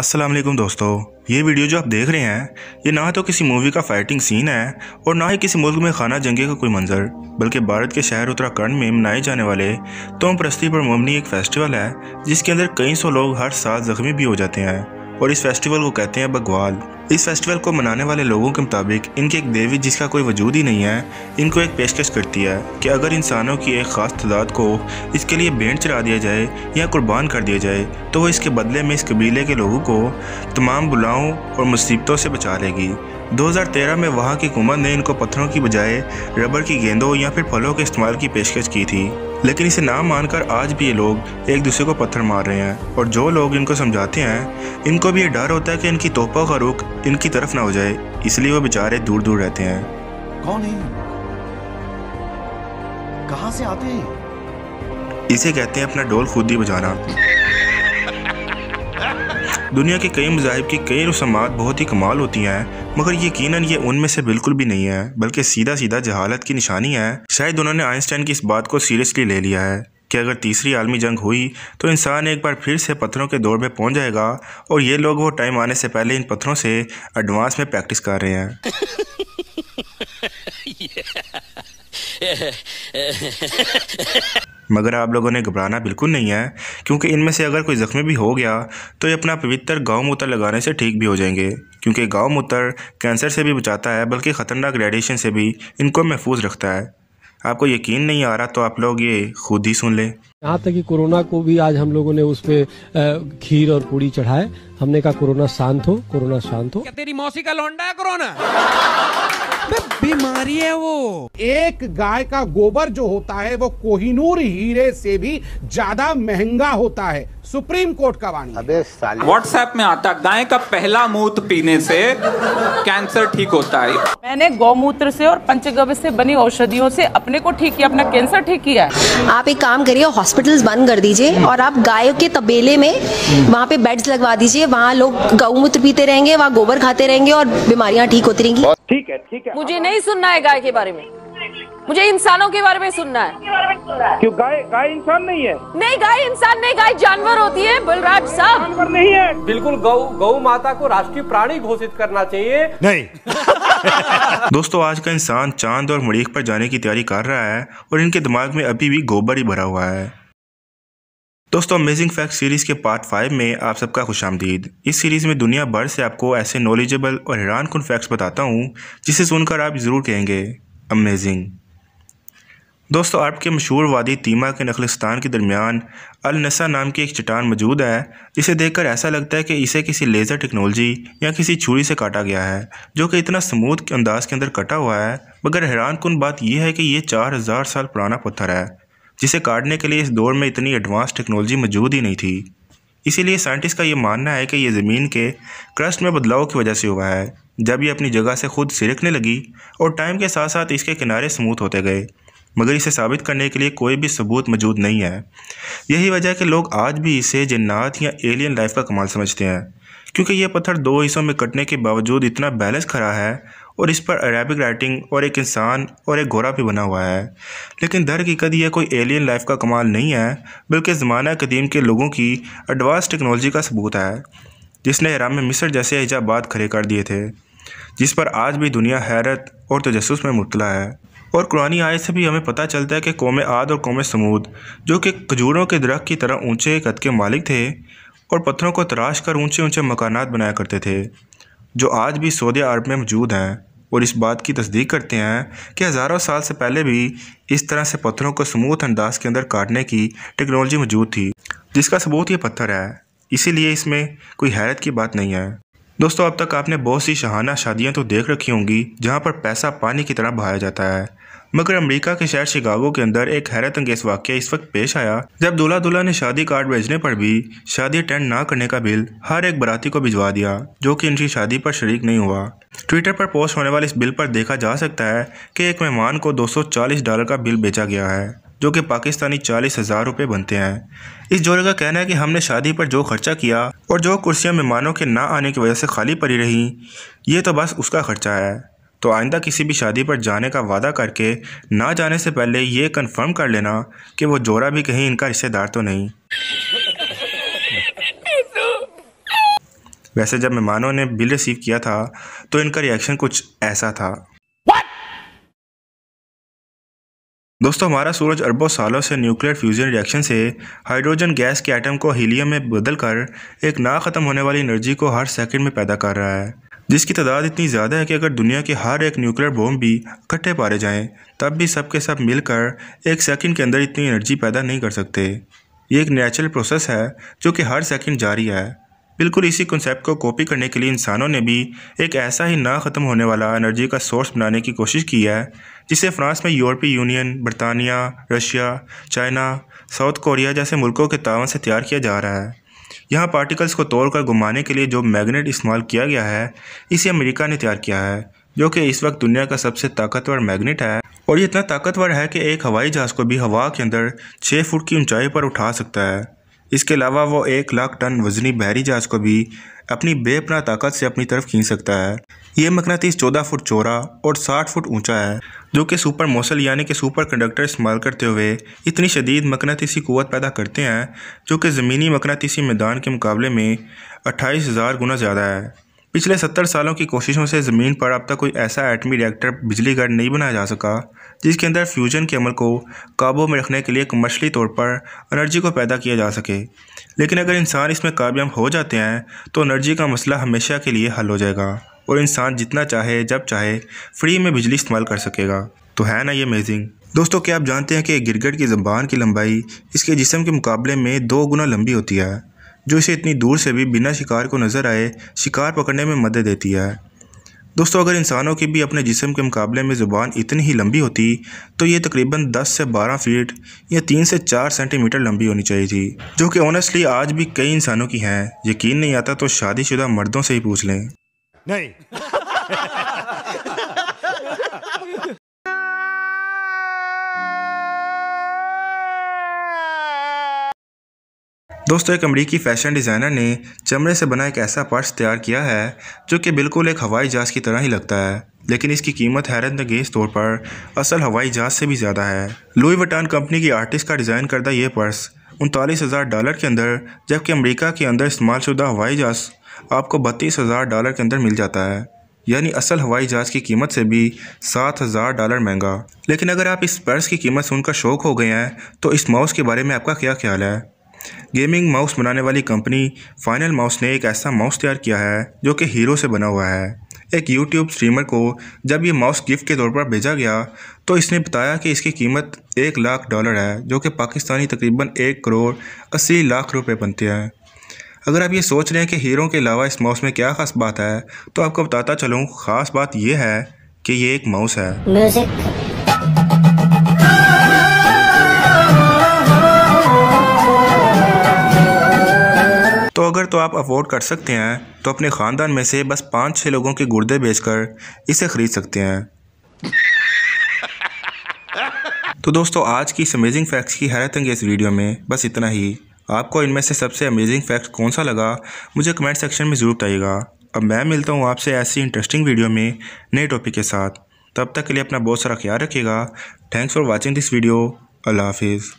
असलम दोस्तों ये वीडियो जो आप देख रहे हैं ये ना तो किसी मूवी का फाइटिंग सीन है और ना ही किसी मुल्क में खाना जंगे का कोई मंजर बल्कि भारत के शहर उत्तराखंड में मनाए जाने वाले तोम प्रस्ती पर मबनी एक फेस्टिवल है जिसके अंदर कई सौ लोग हर साल जख्मी भी हो जाते हैं और इस फेस्टिवल को कहते हैं बगवाल इस फेस्टिवल को मनाने वाले लोगों के मुताबिक इनकी एक देवी जिसका कोई वजूद ही नहीं है इनको एक पेशकश करती है कि अगर इंसानों की एक ख़ास तादाद को इसके लिए भेंट चढ़ा दिया जाए या कुर्बान कर दिया जाए तो वह इसके बदले में इस कबीले के लोगों को तमाम बुलाओं और मुसीबतों से बचा लेगी 2013 में वहाँ की हुकूमत ने इनको पत्थरों की बजाय रबर की गेंदों या फिर फलों के इस्तेमाल की पेशकश की थी लेकिन इसे ना मानकर आज भी ये लोग एक दूसरे को पत्थर मार रहे हैं और जो लोग इनको समझाते हैं इनको भी ये डर होता है कि इनकी तोपा का रुख इनकी तरफ ना हो जाए इसलिए वो बेचारे दूर दूर रहते हैं कौन है कहाँ से आते हैं इसे कहते हैं अपना डोल खुद ही बजाना दुनिया के कई मजाहब की कई रसमात बहुत ही कमाल होती हैं मगर यकीन ये उनमें से बिल्कुल भी नहीं है बल्कि सीधा सीधा जहालत की निशानी है शायद उन्होंने आइंस्टाइन की इस बात को सीरियसली ले लिया है कि अगर तीसरी आलमी जंग हुई तो इंसान एक बार फिर से पत्थरों के दौर में पहुंच जाएगा और ये लोग वो टाइम आने से पहले इन पत्थरों से एडवांस में प्रैक्टिस कर रहे हैं yeah. मगर आप लोगों ने घबराना बिल्कुल नहीं है क्योंकि इनमें से अगर कोई ज़ख्मी भी हो गया तो ये अपना पवित्र गाँव मूत्र लगाने से ठीक भी हो जाएंगे क्योंकि गाँव मूत्र कैंसर से भी बचाता है बल्कि ख़तरनाक रेडिएशन से भी इनको महफूज रखता है आपको यकीन नहीं आ रहा तो आप लोग ये खुद ही सुन लें यहाँ तक कि कोरोना को भी आज हम लोगों ने उस पर खीर और पूड़ी चढ़ाए हमने कहा कोरोना शांत हो कोरोना शांत हो तेरी मौसी का लौंडा है कोरोना बीमारी है वो एक गाय का गोबर जो होता है वो कोहिनूर हीरे से भी ज्यादा महंगा होता है सुप्रीम कोर्ट का वाणी अबे व्हाट्सएप में आता गाय का पहला मूत पीने से कैंसर ठीक होता है मैंने गौमूत्र से और पंचगव्य से बनी औषधियों से अपने को ठीक किया अपना कैंसर ठीक किया है आप एक काम करिए हॉस्पिटल्स बंद कर दीजिए और आप गायों के तबेले में वहाँ पे बेड्स लगवा दीजिए वहाँ लोग गौमूत्र पीते रहेंगे वहाँ गोबर खाते रहेंगे और बीमारियाँ ठीक होती रहेंगी ठीक है ठीक है मुझे नहीं सुनना है गाय के बारे में मुझे इंसानों के बारे में सुनना है क्यों गाय गाय इंसान नहीं है नहीं गाय इंसान नहीं गाय जानवर होती है बलराज साहब जानवर नहीं है बिल्कुल गौ गौ माता को राष्ट्रीय प्राणी घोषित करना चाहिए नहीं दोस्तों आज का इंसान चांद और मरीख पर जाने की तैयारी कर रहा है और इनके दिमाग में अभी भी गोबर ही भरा हुआ है दोस्तों अमेजिंग फैक्ट सीरीज़ के पार्ट फाइव में आप सबका खुश आमदीद इस सीरीज़ में दुनिया भर से आपको ऐसे नॉलेजेबल और हैरान कन फैक्ट्स बताता हूँ जिसे सुनकर आप ज़रूर कहेंगे अमेजिंग दोस्तों अरब के मशहूर वादी तीमा के नखलिस्तान के दरमियान अल नसा नाम की एक चट्टान मौजूद है जिसे देखकर ऐसा लगता है कि इसे किसी लेज़र टेक्नोलॉजी या किसी छुरी से काटा गया है जो कि इतना स्मूथ अंदाज के अंदर कटा हुआ है मगर हैरान कन बात यह है कि यह चार हज़ार साल पुराना पत्थर है जिसे काटने के लिए इस दौर में इतनी एडवांस टेक्नोलॉजी मौजूद ही नहीं थी इसीलिए साइंटिस्ट का ये मानना है कि यह ज़मीन के क्रस्ट में बदलाव की वजह से हुआ है जब यह अपनी जगह से खुद सिरकने लगी और टाइम के साथ साथ इसके किनारे स्मूथ होते गए मगर इसे साबित करने के लिए कोई भी सबूत मौजूद नहीं है यही वजह है कि लोग आज भी इसे जन्नात या एलियन लाइफ का कमाल समझते हैं क्योंकि यह पत्थर दो हिस्सों में कटने के बावजूद इतना बैलेंस खड़ा है और इस पर अरेबिक राइटिंग और एक इंसान और एक घोड़ा भी बना हुआ है लेकिन दर हकीकत यह कोई एलियन लाइफ का कमाल नहीं है बल्कि ज़माना कदीम के लोगों की एडवांस टेक्नोलॉजी का सबूत है जिसने हराम मिस्र जैसे इजाबात खड़े कर दिए थे जिस पर आज भी दुनिया हैरत और तजस्स में मुबतला है और कुरानी आयत से भी हमें पता चलता है कि कौम आद और कौम समूद जो कि खजूरों के दरख्त की तरह ऊंचे कद के मालिक थे और पत्थरों को तराश कर ऊंचे ऊंचे मकानात बनाया करते थे जो आज भी सऊदी अरब में मौजूद हैं और इस बात की तस्दीक करते हैं कि हज़ारों साल से पहले भी इस तरह से पत्थरों को समूथ अंदाज के अंदर काटने की टेक्नोलॉजी मौजूद थी जिसका सबूत ये पत्थर है इसीलिए इसमें कोई हैरत की बात नहीं है दोस्तों अब तक आपने बहुत सी शहाना शादियां तो देख रखी होंगी जहां पर पैसा पानी की तरह बहाया जाता है मगर अमेरिका के शहर शिकागो के अंदर एक हैरत अंगेज वाक्य इस वक्त पेश आया जब दूल्हा दुल्हन ने शादी कार्ड भेजने पर भी शादी अटेंड ना करने का बिल हर एक बराती को भिजवा दिया जो कि इनकी शादी पर शरीक नहीं हुआ ट्विटर पर पोस्ट होने वाले इस बिल पर देखा जा सकता है कि एक मेहमान को 240 डॉलर का बिल बेचा गया है जो कि पाकिस्तानी चालीस हज़ार रुपये बनते हैं इस जोड़े का कहना है कि हमने शादी पर जो खर्चा किया और जो कुर्सियाँ मेहमानों के ना आने की वजह से खाली पड़ी रहीं ये तो बस उसका खर्चा है तो आइंदा किसी भी शादी पर जाने का वादा करके ना जाने से पहले ये कंफर्म कर लेना कि वो जोरा भी कहीं इनका रिश्तेदार तो नहीं वैसे जब मेहमानों ने बिल रिसीव किया था तो इनका रिएक्शन कुछ ऐसा था दोस्तों हमारा सूरज अरबों सालों से न्यूक्लियर फ्यूजन रिएक्शन से हाइड्रोजन गैस के आइटम को हीलियम में बदल कर एक ना ख़त्म होने वाली एनर्जी को हर सेकंड में पैदा कर रहा है जिसकी तादाद इतनी ज़्यादा है कि अगर दुनिया के हर एक न्यूक्लियर बॉम्ब भी इकट्ठे पारे जाएं तब भी सब के सब मिलकर एक सेकेंड के अंदर इतनी एनर्जी पैदा नहीं कर सकते ये एक नेचुरल प्रोसेस है जो कि हर सेकेंड जारी है बिल्कुल इसी कंसेप्ट को कॉपी करने के लिए इंसानों ने भी एक ऐसा ही ना ख़त्म होने वाला एनर्जी का सोर्स बनाने की कोशिश की है जिसे फ्रांस में यूरोपीय यूनियन बरतानिया रशिया चाइना साउथ कोरिया जैसे मुल्कों के तावन से तैयार किया जा रहा है यहाँ पार्टिकल्स को तोड़ कर घुमाने के लिए जो मैग्नेट इस्तेमाल किया गया है इसे अमेरिका ने तैयार किया है जो कि इस वक्त दुनिया का सबसे ताकतवर मैग्नेट है और ये इतना ताकतवर है कि एक हवाई जहाज़ को भी हवा के अंदर छः फुट की ऊंचाई पर उठा सकता है इसके अलावा वो एक लाख टन वजनी बहरी जहाज को भी अपनी बेपना ताकत से अपनी तरफ खींच सकता है ये मकनातीस चौदह फुट चौड़ा और साठ फुट ऊंचा है जो कि सुपर मोसल यानी कि सुपर कंडक्टर इस्तेमाल करते हुए इतनी शदीद मकनातीसी क़ुत पैदा करते हैं जो कि ज़मीनी मकनातीसी मैदान के मुकाबले में अट्ठाईस हज़ार गुना ज़्यादा है पिछले सत्तर सालों की कोशिशों से ज़मीन पर अब तक कोई ऐसा एटमी रिएक्टर घर नहीं बनाया जा सका जिसके अंदर फ्यूजन के अमल को काबू में रखने के लिए कमर्शली तौर पर एनर्जी को पैदा किया जा सके लेकिन अगर इंसान इसमें कामयाब हो जाते हैं तो एनर्जी का मसला हमेशा के लिए हल हो जाएगा और इंसान जितना चाहे जब चाहे फ्री में बिजली इस्तेमाल कर सकेगा तो है ना ये अमेजिंग दोस्तों क्या आप जानते हैं कि गिरगट की ज़बान की लंबाई इसके जिसम के मुकाबले में दो गुना लंबी होती है जो इसे इतनी दूर से भी बिना शिकार को नज़र आए शिकार पकड़ने में मदद देती है दोस्तों अगर इंसानों की भी अपने जिसम के मुकाबले में ज़ुबान इतनी ही लंबी होती तो ये तकरीबन 10 से 12 फीट या 3 से 4 सेंटीमीटर लंबी होनी चाहिए थी जो कि ऑनेस्टली आज भी कई इंसानों की हैं यकीन नहीं आता तो शादीशुदा मर्दों से ही पूछ लें नहीं दोस्तों एक अमरीकी फ़ैशन डिज़ाइनर ने चमड़े से बना एक ऐसा पर्स तैयार किया है जो कि बिल्कुल एक हवाई जहाज़ की तरह ही लगता है लेकिन इसकी कीमत हैरत नगेज तौर पर असल हवाई जहाज़ से भी ज़्यादा है लुई वटान कंपनी की आर्टिस्ट का डिज़ाइन करदा ये पर्स उनतालीस हज़ार डॉलर के अंदर जबकि अमरीका के अंदर इस्तेमाल शुदा हवाई जहाज़ आपको बत्तीस हज़ार डॉलर के अंदर मिल जाता है यानी असल हवाई जहाज़ की कीमत से भी सात हज़ार डॉलर महंगा लेकिन अगर आप इस पर्स की कीमत सुनकर शौक हो गए हैं तो इस माउस के बारे में आपका क्या ख्याल है गेमिंग माउस बनाने वाली कंपनी फाइनल माउस ने एक ऐसा माउस तैयार किया है जो कि हीरो से बना हुआ है एक यूट्यूब स्ट्रीमर को जब ये माउस गिफ्ट के तौर पर भेजा गया तो इसने बताया कि इसकी कीमत एक लाख डॉलर है जो कि पाकिस्तानी तकरीबन एक करोड़ अस्सी लाख रुपये बनते हैं अगर आप ये सोच रहे हैं कि हीरो के अलावा इस माउस में क्या खास बात है तो आपको बताता चलूँ खास बात यह है कि ये एक माउस है म्यूजिक तो आप अफोर्ड कर सकते हैं तो अपने ख़ानदान में से बस पाँच छः लोगों के गुर्दे बेचकर इसे ख़रीद सकते हैं तो दोस्तों आज की इस अमेजिंग फैक्ट्स की हैरत अंगेज़ वीडियो में बस इतना ही आपको इनमें से सबसे अमेजिंग फैक्ट कौन सा लगा मुझे कमेंट सेक्शन में ज़रूर बताइएगा अब मैं मिलता हूँ आपसे ऐसी इंटरेस्टिंग वीडियो में नए टॉपिक के साथ तब तक के लिए अपना बहुत सारा ख्याल रखिएगा thanks for watching this video अल्लाह हाफिज़